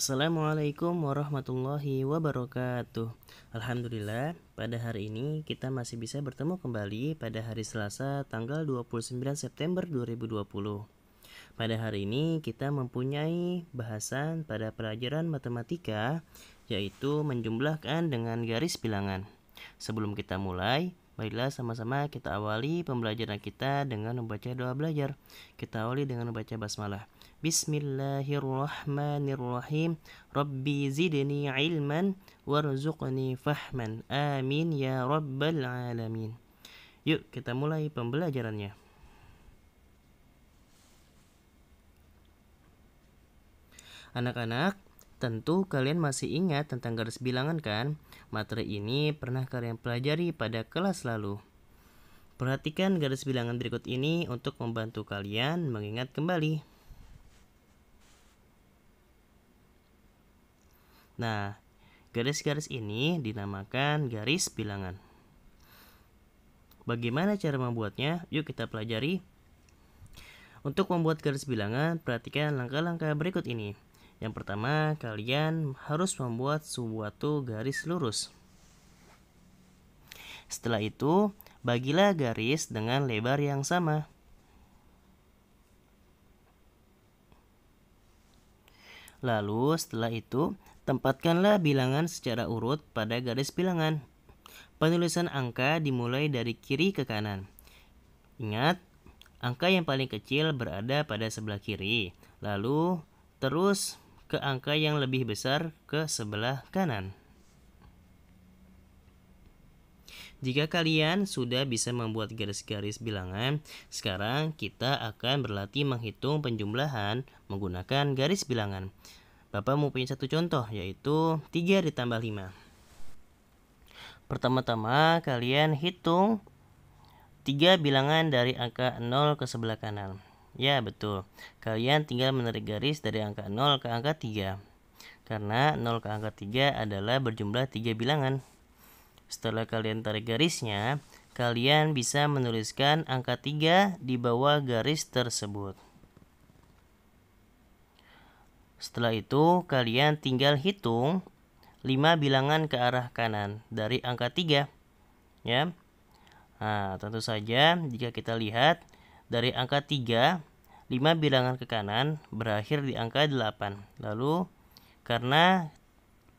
Assalamualaikum warahmatullahi wabarakatuh. Alhamdulillah, pada hari ini kita masih bisa bertemu kembali pada hari Selasa tanggal 29 September 2020. Pada hari ini kita mempunyai bahasan pada pelajaran matematika yaitu menjumlahkan dengan garis bilangan. Sebelum kita mulai, Baiklah, sama-sama kita awali pembelajaran kita dengan membaca doa belajar. Kita awali dengan membaca basmalah. Bismillahirrahmanirrahim. Rabbi zidni ilman warzuqni fahman. Amin ya rabbal alamin. Yuk, kita mulai pembelajarannya. Anak-anak, Tentu kalian masih ingat tentang garis bilangan kan? Materi ini pernah kalian pelajari pada kelas lalu. Perhatikan garis bilangan berikut ini untuk membantu kalian mengingat kembali. Nah, garis-garis ini dinamakan garis bilangan. Bagaimana cara membuatnya? Yuk kita pelajari. Untuk membuat garis bilangan, perhatikan langkah-langkah berikut ini. Yang pertama, kalian harus membuat suatu garis lurus. Setelah itu, bagilah garis dengan lebar yang sama. Lalu setelah itu, tempatkanlah bilangan secara urut pada garis bilangan. Penulisan angka dimulai dari kiri ke kanan. Ingat, angka yang paling kecil berada pada sebelah kiri, lalu terus ke angka yang lebih besar ke sebelah kanan. Jika kalian sudah bisa membuat garis-garis bilangan, sekarang kita akan berlatih menghitung penjumlahan menggunakan garis bilangan. Bapak mau punya satu contoh, yaitu 3 ditambah 5. Pertama-tama, kalian hitung 3 bilangan dari angka 0 ke sebelah kanan. Ya, betul. Kalian tinggal menarik garis dari angka 0 ke angka 3. Karena 0 ke angka 3 adalah berjumlah 3 bilangan. Setelah kalian tarik garisnya, kalian bisa menuliskan angka 3 di bawah garis tersebut. Setelah itu, kalian tinggal hitung 5 bilangan ke arah kanan dari angka 3. Ya. Nah, tentu saja jika kita lihat dari angka 3 5 bilangan ke kanan berakhir di angka 8. Lalu karena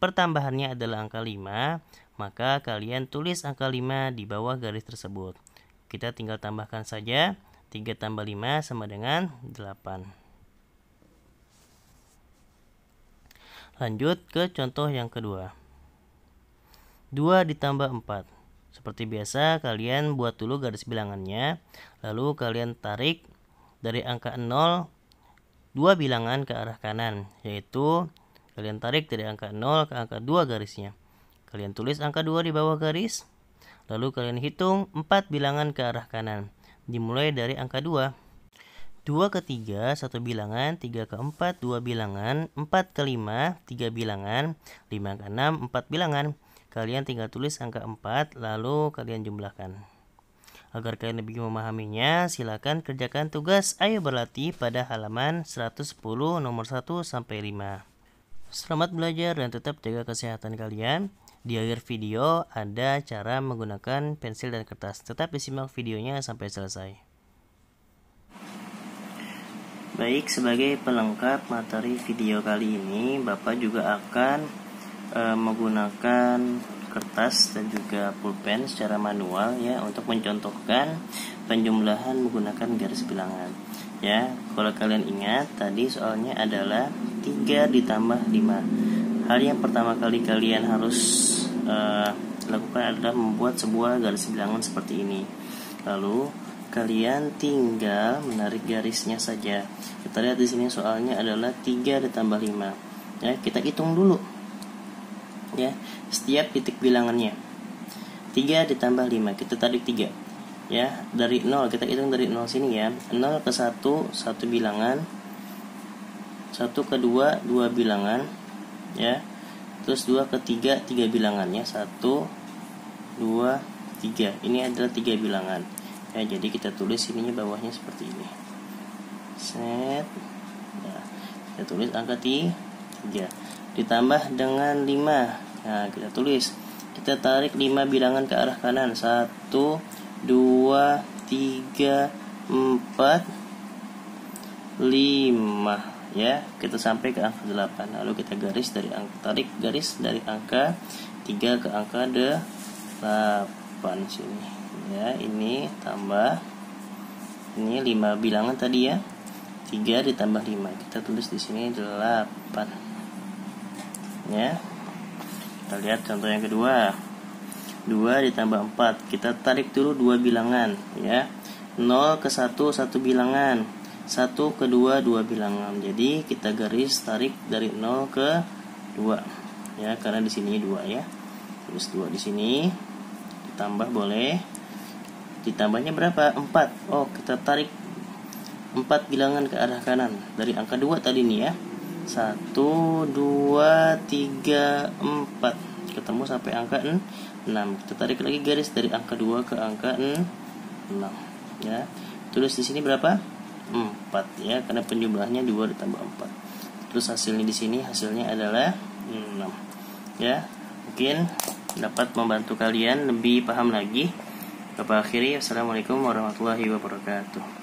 pertambahannya adalah angka 5, maka kalian tulis angka 5 di bawah garis tersebut. Kita tinggal tambahkan saja 3 tambah 5 sama dengan 8. Lanjut ke contoh yang kedua. 2 ditambah 4. Seperti biasa, kalian buat dulu garis bilangannya, lalu kalian tarik dari angka 0 dua bilangan ke arah kanan yaitu kalian tarik dari angka 0 ke angka 2 garisnya kalian tulis angka 2 di bawah garis lalu kalian hitung 4 bilangan ke arah kanan dimulai dari angka 2 2 ke 3 1 bilangan 3 ke 4 2 bilangan 4 ke 5 3 bilangan 5 ke 6 4 bilangan kalian tinggal tulis angka 4 lalu kalian jumlahkan Agar kalian lebih memahaminya, silakan kerjakan tugas Ayo Berlatih pada halaman 110 nomor 1 sampai 5. Selamat belajar dan tetap jaga kesehatan kalian. Di akhir video ada cara menggunakan pensil dan kertas. Tetap disimak videonya sampai selesai. Baik, sebagai pelengkap materi video kali ini, Bapak juga akan e, menggunakan kertas dan juga pulpen secara manual ya untuk mencontohkan penjumlahan menggunakan garis bilangan ya kalau kalian ingat tadi soalnya adalah 3 ditambah 5 hal yang pertama kali kalian harus uh, lakukan adalah membuat sebuah garis bilangan seperti ini lalu kalian tinggal menarik garisnya saja kita lihat di sini soalnya adalah 3 ditambah 5 ya kita hitung dulu ya setiap titik bilangannya 3 ditambah 5 kita tarik 3 ya dari 0 kita hitung dari 0 sini ya 0 ke 1 1 bilangan 1 ke 2 2 bilangan ya terus 2 ke 3 3 bilangan ya 1 2 3 ini adalah 3 bilangan ya jadi kita tulis ininya bawahnya seperti ini set ya, kita tulis angka 3 3 iya. ditambah dengan 5 nah kita tulis kita tarik 5 bilangan ke arah kanan 1 2 3 4 5 ya kita sampai ke angka 8 lalu kita garis dari angka tarik garis dari angka 3 ke angka 8 sini ya ini tambah ini 5 bilangan tadi ya 3 ditambah 5 kita tulis di sini 8 ya kita lihat contoh yang kedua 2 ditambah 4 kita tarik dulu dua bilangan ya 0 ke 1 satu bilangan 1 ke 2 dua bilangan jadi kita garis tarik dari 0 ke 2 ya karena di sini 2 ya terus 2 di sini ditambah boleh ditambahnya berapa 4 oh kita tarik 4 bilangan ke arah kanan dari angka 2 tadi nih ya 1, 2, 3, 4 ketemu sampai angka 6 kita tarik lagi garis dari angka 2 ke angka 6 ya tulis di sini berapa 4 ya karena penjumlahnya 2 ditambah 4 terus hasilnya di sini hasilnya adalah 6 ya mungkin dapat membantu kalian lebih paham lagi Bapak akhiri Assalamualaikum warahmatullahi wabarakatuh